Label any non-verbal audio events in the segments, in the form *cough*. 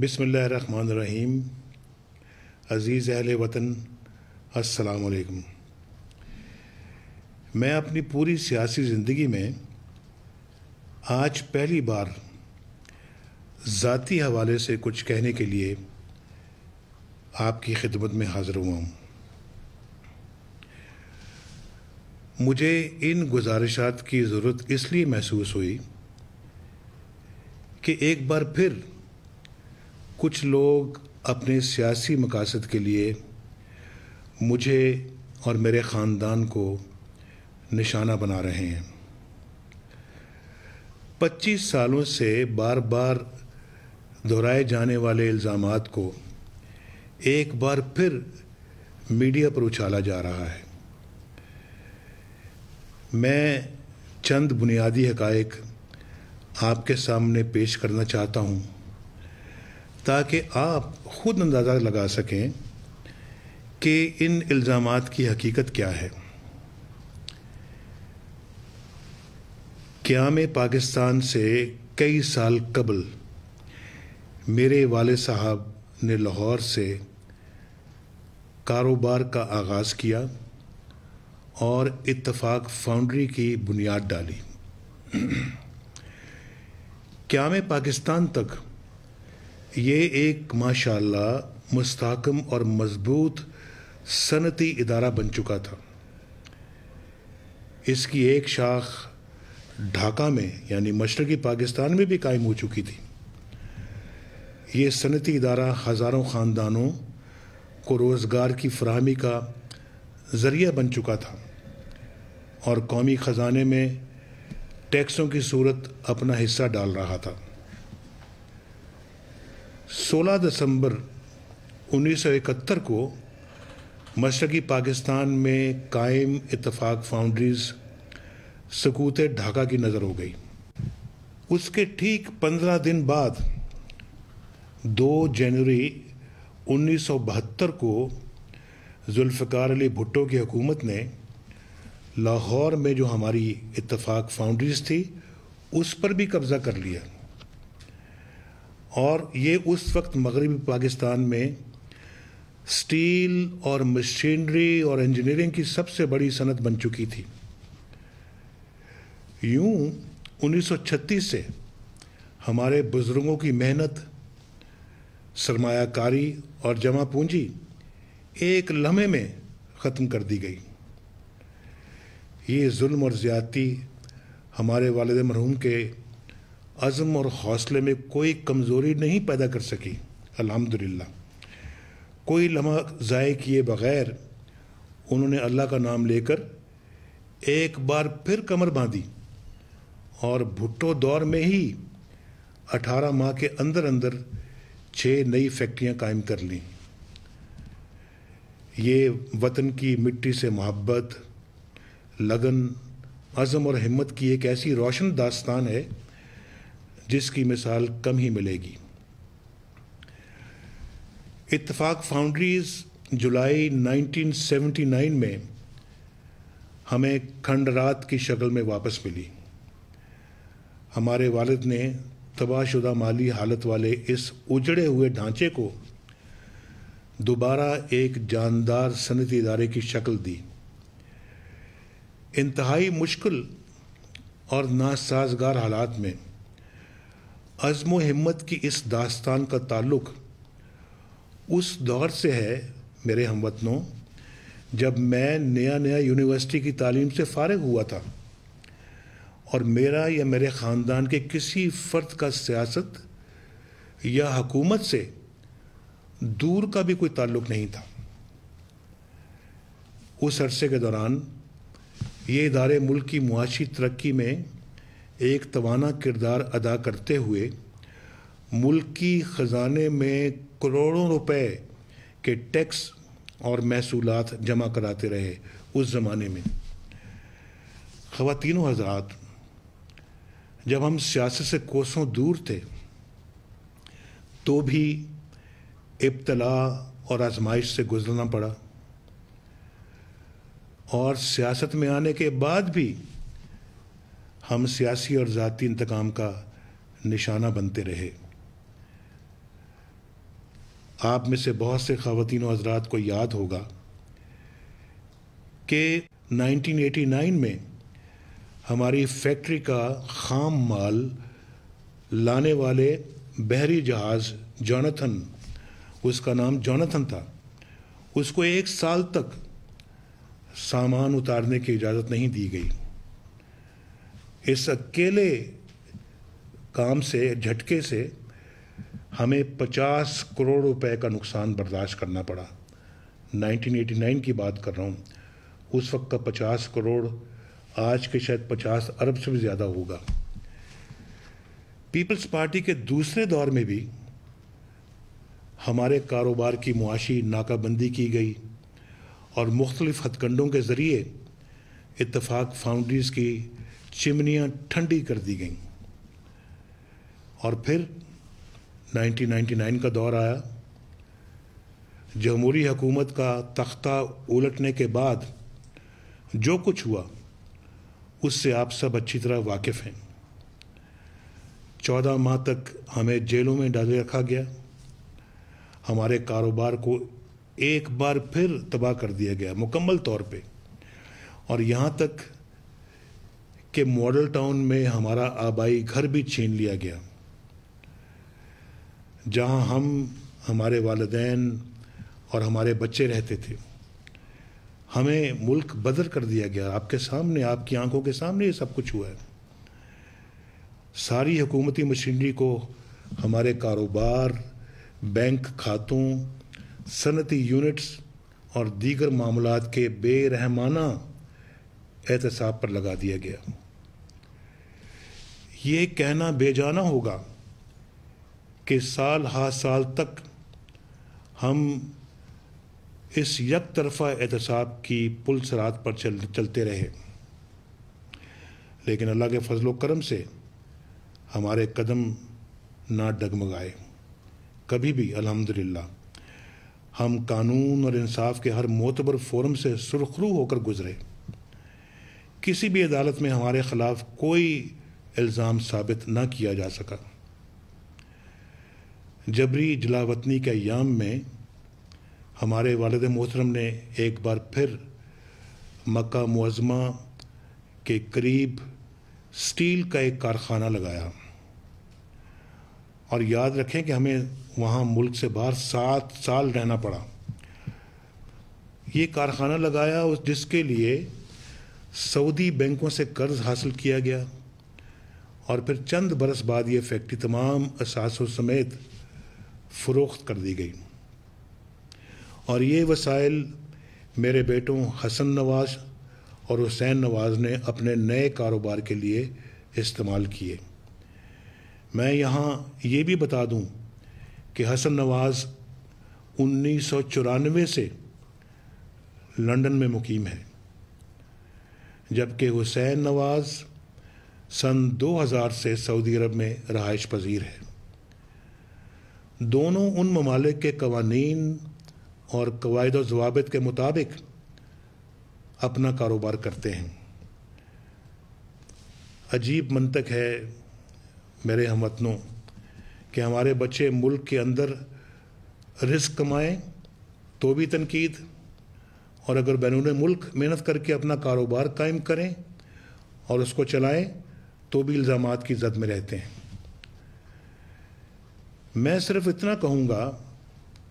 बिसमीम अज़ीज़ अहल वतन अस्सलाम मैं अपनी पूरी सियासी ज़िंदगी में आज पहली बार ज़ाती हवाले से कुछ कहने के लिए आपकी खिदमत में हाज़िर हुआ हूँ मुझे इन गुजारिशात की ज़रूरत इसलिए महसूस हुई कि एक बार फिर कुछ लोग अपने सियासी मकासद के लिए मुझे और मेरे ख़ानदान को निशाना बना रहे हैं 25 सालों से बार बार दोहराए जाने वाले इल्ज़ाम को एक बार फिर मीडिया पर उछाला जा रहा है मैं चंद बुनियादी हकायक आपके सामने पेश करना चाहता हूँ ताकि आप खुद अंदाज़ा लगा सकें कि इन इल्ज़ाम की हकीकत क्या है क्या मैं पाकिस्तान से कई साल कबल मेरे वाले साहब ने लाहौर से कारोबार का आगाज़ किया और इत्तफाक फाउंड्री की बुनियाद डाली *clears throat* क्या मैं पाकिस्तान तक ये एक माशाल्लाह मुस्तकम और मजबूत सनती इदारा बन चुका था इसकी एक शाख ढाका में यानी मशरक़ी पाकिस्तान में भी कायम हो चुकी थी ये सनती इदारा हज़ारों ख़ानदानों को रोज़गार की फ्राहमी का ज़रिया बन चुका था और कौमी ख़जाने में टैक्सों की सूरत अपना हिस्सा डाल रहा था 16 दिसंबर 1971 को मशरकी पाकिस्तान में कायम इतफाक़ फाउंड्रीज सकूत ढाका की नज़र हो गई उसके ठीक 15 दिन बाद 2 जनवरी 1972 को जुल्फ़ार अली भुट्टो की हुकूमत ने लाहौर में जो हमारी इतफाक़ फाउंड्रीज थी उस पर भी कब्ज़ा कर लिया और ये उस वक्त मगरबी पाकिस्तान में स्टील और मशीनरी और इंजीनियरिंग की सबसे बड़ी सनत बन चुकी थी यूं 1936 से हमारे बुज़ुर्गों की मेहनत सरमाकारी और जमा पूंजी एक लम्हे में ख़त्म कर दी गई ये जुल्म और ज़्यादती हमारे वालद मरहूम के अज़म और हौसले में कोई कमज़ोरी नहीं पैदा कर सकी अल्हम्दुलिल्लाह कोई लम्हा ज़ाय किए बग़ैर उन्होंने अल्लाह का नाम लेकर एक बार फिर कमर बांधी और भुट्टो दौर में ही 18 माह के अंदर अंदर छः नई फैक्ट्रियां कायम कर लीं ये वतन की मिट्टी से मोहब्बत लगन अज़म और हिम्मत की एक ऐसी रोशन दास्तान है जिसकी मिसाल कम ही मिलेगी इतफाक़ फाउंड्रीज़ जुलाई 1979 में हमें खंडरात की शक्ल में वापस मिली हमारे वालद ने तबाहशुदा माली हालत वाले इस उजड़े हुए ढांचे को दोबारा एक जानदार सनती इदारे की शक्ल दी इंतहाई मुश्किल और नासाजगार हालात में अज़म हिम्मत की इस दास्तान का ताल्लुक उस दौर से है मेरे हम वतनों जब मैं नया नया यूनिवर्सिटी की तालीम से फ़ारग हुआ था और मेरा या मेरे ख़ानदान के किसी फ़र्द का सियासत या हकूमत से दूर का भी कोई ताल्लुक नहीं था उस अरसे के दौरान ये इदारे मुल्क की मुआशी तरक्की में एक तवाना किरदार अदा करते हुए मुल्क की ख़जाने में करोड़ों रुपए के टैक्स और महसूल जमा कराते रहे उस ज़माने में ख़वातिनों हजरात जब हम सियासत से कोसों दूर थे तो भी इब्तला और आजमाइश से गुजरना पड़ा और सियासत में आने के बाद भी हम सियासी और ज़ाती इंतकाम का निशाना बनते रहे आप में से बहुत से खातिन हजरात को याद होगा कि 1989 में हमारी फैक्ट्री का खाम माल लाने वाले बहरी जहाज़ जॉनथन उसका नाम जॉनथन था उसको एक साल तक सामान उतारने की इजाज़त नहीं दी गई इस अकेले काम से झटके से हमें 50 करोड़ रुपए का नुकसान बर्दाश्त करना पड़ा 1989 की बात कर रहा हूँ उस वक्त का 50 करोड़ आज के शायद 50 अरब से भी ज़्यादा होगा पीपल्स पार्टी के दूसरे दौर में भी हमारे कारोबार की मुआशी नाकाबंदी की गई और मुख्तलिफ हथकंडों के ज़रिए इतफाक़ फाउंड्रीज़ की चिमनियां ठंडी कर दी गईं और फिर 1999 का दौर आया जमहूरी हकूमत का तख्ता उलटने के बाद जो कुछ हुआ उससे आप सब अच्छी तरह वाकिफ़ हैं चौदह माह तक हमें जेलों में डाले रखा गया हमारे कारोबार को एक बार फिर तबाह कर दिया गया मुकम्मल तौर पे और यहाँ तक के मॉडल टाउन में हमारा आबाई घर भी छीन लिया गया जहाँ हम हमारे वालदेन और हमारे बच्चे रहते थे हमें मुल्क बदल कर दिया गया आपके सामने आपकी आंखों के सामने ये सब कुछ हुआ है सारी हुकूमती मशीनरी को हमारे कारोबार बैंक खातों सनती यूनिट्स और दीगर मामलों के बेरहमाना एहतसाब पर लगा दिया गया ये कहना बेजाना होगा कि साल हा साल तक हम इस यक तरफा एहतसाब की पुल सरात पर चल चलते रहे लेकिन अल्लाह के फजलो करम से हमारे कदम ना डगमगाए कभी भी अल्हम्दुलिल्लाह हम कानून और इंसाफ के हर मोतबर फोरम से सुरखरू होकर गुजरे किसी भी अदालत में हमारे ख़िलाफ़ कोई इल्ज़ाम साबित न किया जा सका जबरी जलावतनी के याम में हमारे वालद मोहतरम ने एक बार फिर मक्का मुआज़मा के करीब स्टील का एक कारखाना लगाया और याद रखें कि हमें वहाँ मुल्क से बाहर सात साल रहना पड़ा ये कारखाना लगाया और जिसके लिए सऊदी बैंकों से कर्ज़ हासिल किया गया और फिर चंद बरस बाद ये फैक्ट्री तमाम असासों समेत फ़रोख्त कर दी गई और ये वसाइल मेरे बेटों हसन नवाज और हुसैन नवाज ने अपने नए कारोबार के लिए इस्तेमाल किए मैं यहाँ ये भी बता दूँ कि हसन नवाज उन्नीस से लंदन में मुकीम है जबकि हुसैन नवाज़ सन 2000 से सऊदी अरब में रहायश पजीर है दोनों उन ममालिक के कवानीन और कवायद जवाबित के मुताबिक अपना कारोबार करते हैं अजीब मनतक है मेरे हम वतनों कि हमारे बच्चे मुल्क के अंदर रिस्क कमाएं तो भी तनकीद और अगर बैरून मुल्क मेहनत करके अपना कारोबार कायम करें और उसको चलाएं तो भी इल्ज़ाम की जद में रहते हैं मैं सिर्फ इतना कहूँगा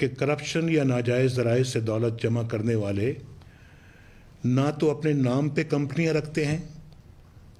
कि करप्शन या नाजायज़ ज़राए से दौलत जमा करने वाले ना तो अपने नाम पे कंपनियां रखते हैं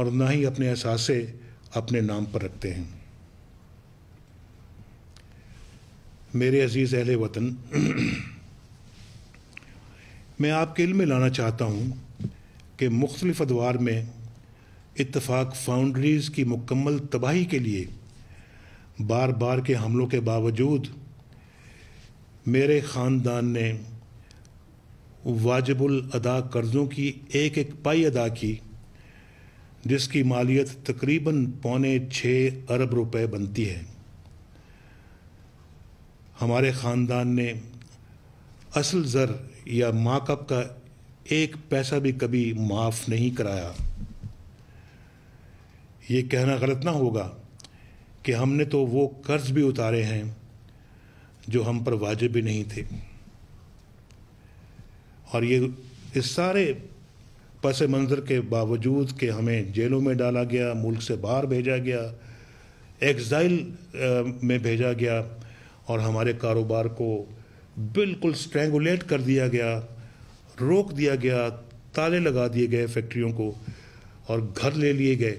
और ना ही अपने असासे अपने नाम पर रखते हैं मेरे अजीज़ अहल वतन मैं आपके इल्म में लाना चाहता हूँ कि मुख्तलिफ अदवार में इतफ़ाक़ फाउंड्रीज की मुकम्मल तबाही के लिए बार बार के हमलों के बावजूद मेरे ख़ानदान ने वाजिबुल अदा कर्ज़ों की एक एक पाई अदा की जिसकी मालियत तकरीबन पौने छः अरब रुपए बनती है हमारे ख़ानदान ने असल ज़र या माकप का एक पैसा भी कभी माफ़ नहीं कराया ये कहना गलत ना होगा कि हमने तो वो कर्ज भी उतारे हैं जो हम पर वाजिब भी नहीं थे और ये इस सारे पस मंज़र के बावजूद कि हमें जेलों में डाला गया मुल्क से बाहर भेजा गया एग्ज़ाइल में भेजा गया और हमारे कारोबार को बिल्कुल स्ट्रेंगुलेट कर दिया गया रोक दिया गया ताले लगा दिए गए फैक्ट्रियों को और घर ले लिए गए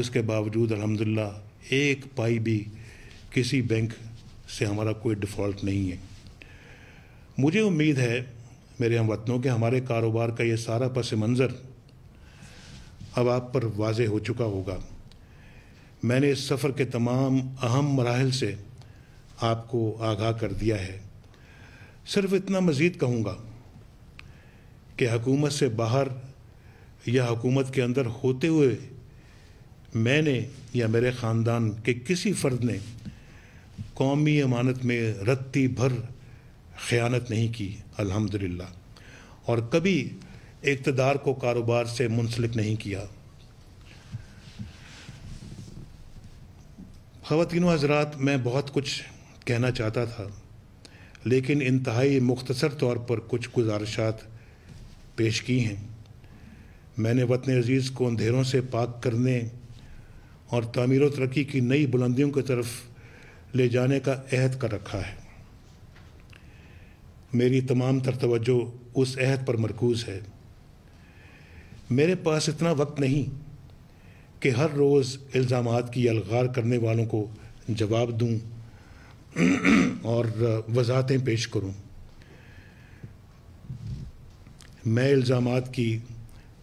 उसके बावजूद अलहमदिल्ला एक पाई भी किसी बैंक से हमारा कोई डिफ़ॉल्ट नहीं है मुझे उम्मीद है मेरे हम वतनों के हमारे कारोबार का ये सारा पस मंज़र अब आप पर वाज हो चुका होगा मैंने इस सफ़र के तमाम अहम मराहल से आपको आगाह कर दिया है सिर्फ इतना मज़ीद कहूँगा कि हकूमत से बाहर या हकूमत के अंदर होते हुए मैंने या मेरे ख़ानदान के किसी फ़र्द ने कौमी अमानत में रत्ती भर ख़यानत नहीं की अल्हम्दुलिल्लाह और कभी इकतदार को कारोबार से मुंसलिक नहीं किया ख़वान हजरात मैं बहुत कुछ कहना चाहता था लेकिन इंतहाई मुख्तसर तौर पर कुछ गुजारिशात पेश की हैं मैंने वतन अज़ीज़ को अंधेरों से पाक करने और तमीर तरक्की की नई बुलंदियों की तरफ ले जाने का अहद कर रखा है मेरी तमाम तर तवज्जो उस अहद पर मरकूज़ है मेरे पास इतना वक्त नहीं कि हर रोज़ इल्ज़ाम की अलगार करने वालों को जवाब दूँ और वजाहतें पेश करूँ मैं इल्ज़ाम की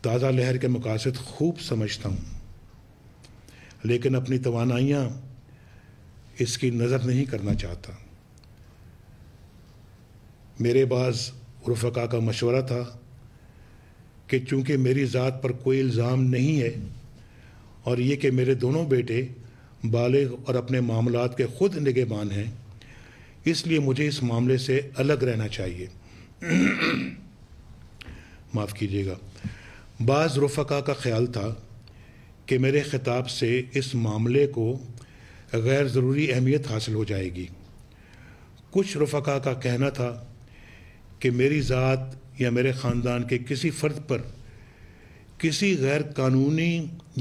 ताज़ा लहर के मकासद खूब समझता हूँ लेकिन अपनी तोानाइयाँ इसकी नज़र नहीं करना चाहता मेरे पास रफ़का का मशवरा था कि चूँकि मेरी ज़ात पर कोई इल्ज़ाम नहीं है और ये कि मेरे दोनों बेटे बालग और अपने मामला के ख़ुद निगेबान हैं इसलिए मुझे इस मामले से अलग रहना चाहिए *clears throat* माफ़ कीजिएगा बाज़ रफ़का का ख्याल था कि मेरे ख़िताब से इस मामले को गैर ज़रूरी अहमियत हासिल हो जाएगी कुछ रफका का कहना था कि मेरी ज़ात या मेरे ख़ानदान के किसी फ़र्द पर किसी गैर कानूनी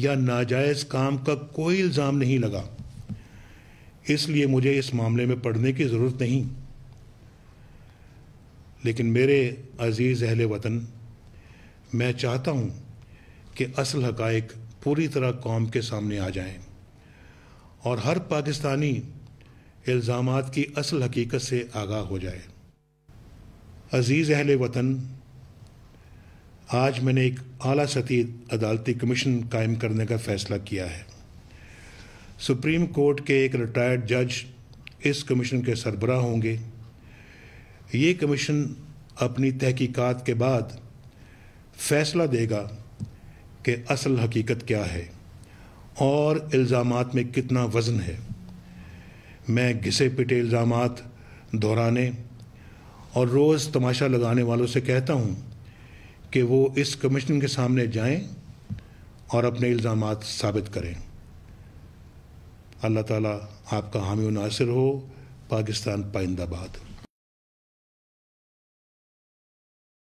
या नाजायज़ काम का कोई इल्ज़ाम नहीं लगा इसलिए मुझे इस मामले में पढ़ने की ज़रूरत नहीं लेकिन मेरे अज़ीज़ अहल वतन मैं चाहता हूँ कि असल हकायक पूरी तरह कौम के सामने आ जाएं और हर पाकिस्तानी इल्ज़ाम की असल हकीकत से आगाह हो जाए अज़ीज़ अहल वतन आज मैंने एक अली सती अदालती कमीशन कायम करने का फ़ैसला किया है सुप्रीम कोर्ट के एक रिटायर्ड जज इस कमीशन के सरबरा होंगे ये कमीशन अपनी तहकीकात के बाद फ़ैसला देगा कि असल हकीकत क्या है और इल्ज़ाम में कितना वज़न है मैं घिसे पिटे इल्ज़ाम दोहराने और रोज़ तमाशा लगाने वालों से कहता हूँ कि वो इस कमीशन के सामने जाएं और अपने इल्ज़ाम साबित करें अल्लाह ताला आपका हामी नासिर हो पाकिस्तान पाइंदाबाद